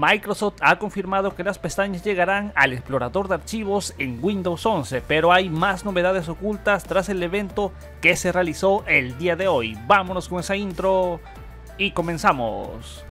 Microsoft ha confirmado que las pestañas llegarán al explorador de archivos en Windows 11, pero hay más novedades ocultas tras el evento que se realizó el día de hoy. Vámonos con esa intro y comenzamos.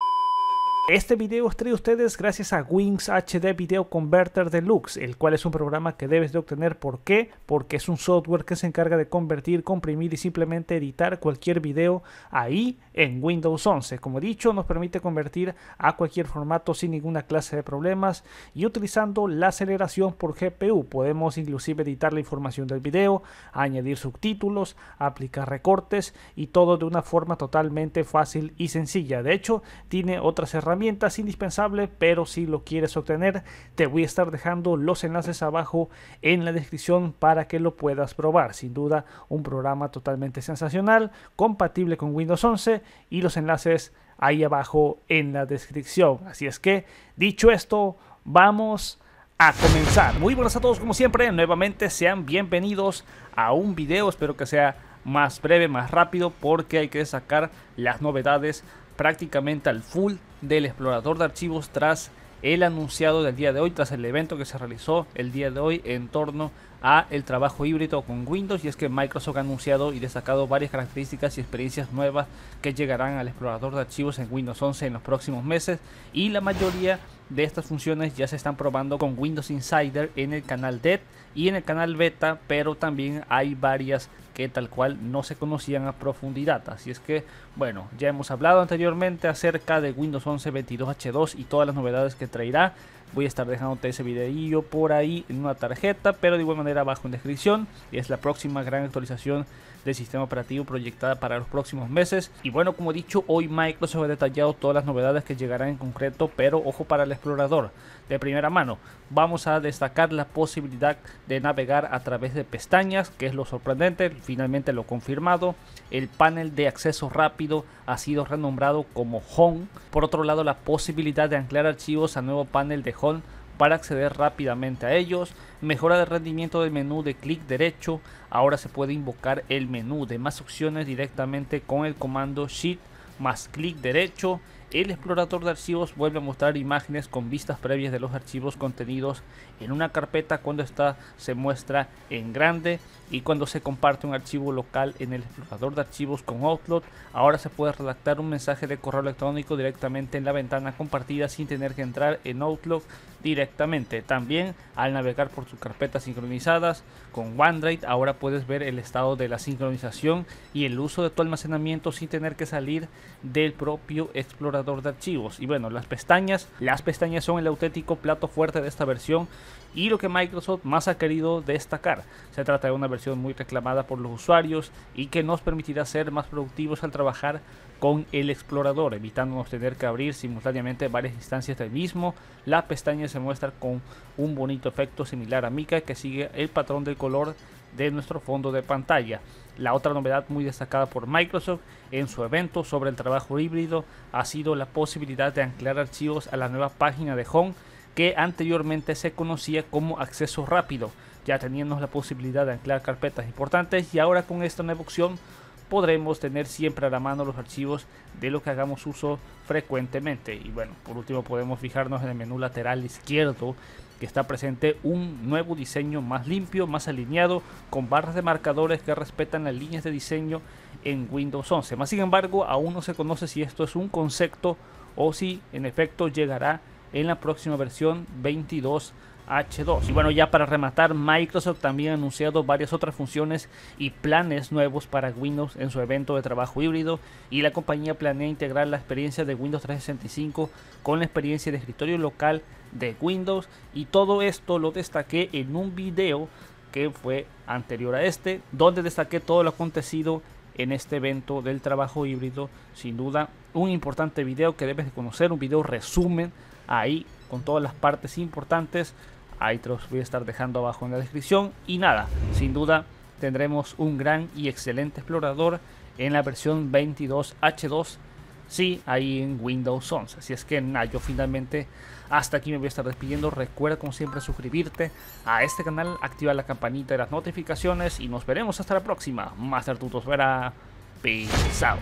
Este video es trae ustedes gracias a Wings HD Video Converter Deluxe, el cual es un programa que debes de obtener. ¿Por qué? Porque es un software que se encarga de convertir, comprimir y simplemente editar cualquier video ahí en Windows 11. Como he dicho, nos permite convertir a cualquier formato sin ninguna clase de problemas y utilizando la aceleración por GPU podemos inclusive editar la información del video, añadir subtítulos, aplicar recortes y todo de una forma totalmente fácil y sencilla. De hecho, tiene otras herramientas indispensable, indispensable pero si lo quieres obtener, te voy a estar dejando los enlaces abajo en la descripción para que lo puedas probar. Sin duda, un programa totalmente sensacional, compatible con Windows 11 y los enlaces ahí abajo en la descripción. Así es que, dicho esto, vamos a comenzar. Muy buenas a todos como siempre, nuevamente sean bienvenidos a un vídeo espero que sea más breve, más rápido, porque hay que sacar las novedades prácticamente al full del explorador de archivos tras el anunciado del día de hoy, tras el evento que se realizó el día de hoy en torno a el trabajo híbrido con Windows y es que Microsoft ha anunciado y destacado varias características y experiencias nuevas que llegarán al explorador de archivos en Windows 11 en los próximos meses y la mayoría de estas funciones ya se están probando con Windows Insider en el canal Dev y en el canal Beta, pero también hay varias que tal cual no se conocían a profundidad. Así es que, bueno, ya hemos hablado anteriormente acerca de Windows 11 22H2 y todas las novedades que traerá. Voy a estar dejándote ese videillo por ahí en una tarjeta, pero de igual manera abajo en descripción. Y es la próxima gran actualización del sistema operativo proyectada para los próximos meses. Y bueno, como he dicho, hoy Microsoft ha detallado todas las novedades que llegarán en concreto, pero ojo para el explorador. De primera mano, vamos a destacar la posibilidad de navegar a través de pestañas, que es lo sorprendente, finalmente lo confirmado. El panel de acceso rápido ha sido renombrado como Home. Por otro lado, la posibilidad de anclar archivos a nuevo panel de para acceder rápidamente a ellos. Mejora de rendimiento del menú de clic derecho. Ahora se puede invocar el menú de más opciones directamente con el comando Shift más clic derecho el explorador de archivos vuelve a mostrar imágenes con vistas previas de los archivos contenidos en una carpeta cuando esta se muestra en grande y cuando se comparte un archivo local en el explorador de archivos con Outlook. Ahora se puede redactar un mensaje de correo electrónico directamente en la ventana compartida sin tener que entrar en Outlook directamente. También al navegar por tus carpetas sincronizadas con OneDrive, ahora puedes ver el estado de la sincronización y el uso de tu almacenamiento sin tener que salir del propio explorador de archivos. Y bueno, las pestañas, las pestañas son el auténtico plato fuerte de esta versión y lo que Microsoft más ha querido destacar. Se trata de una versión muy reclamada por los usuarios y que nos permitirá ser más productivos al trabajar con el explorador, evitándonos tener que abrir simultáneamente varias instancias del mismo. La pestaña se muestra con un bonito efecto similar a mica que sigue el patrón del color de nuestro fondo de pantalla. La otra novedad muy destacada por Microsoft en su evento sobre el trabajo híbrido ha sido la posibilidad de anclar archivos a la nueva página de Home que anteriormente se conocía como acceso rápido. Ya teníamos la posibilidad de anclar carpetas importantes y ahora con esta nueva opción podremos tener siempre a la mano los archivos de los que hagamos uso frecuentemente. Y bueno, por último podemos fijarnos en el menú lateral izquierdo que está presente un nuevo diseño más limpio, más alineado, con barras de marcadores que respetan las líneas de diseño en Windows 11. Más sin embargo, aún no se conoce si esto es un concepto o si en efecto llegará en la próxima versión 22 H2. Y bueno, ya para rematar, Microsoft también ha anunciado varias otras funciones y planes nuevos para Windows en su evento de trabajo híbrido y la compañía planea integrar la experiencia de Windows 365 con la experiencia de escritorio local de Windows y todo esto lo destaqué en un video que fue anterior a este, donde destaqué todo lo acontecido en este evento del trabajo híbrido. Sin duda, un importante video que debes de conocer, un video resumen ahí con todas las partes importantes Ahí te los voy a estar dejando abajo en la descripción. Y nada, sin duda tendremos un gran y excelente explorador en la versión 22H2. Sí, ahí en Windows 11. Así es que nada, yo finalmente hasta aquí me voy a estar despidiendo. Recuerda como siempre suscribirte a este canal, activar la campanita de las notificaciones y nos veremos hasta la próxima. Master Tutos verá. Peace out.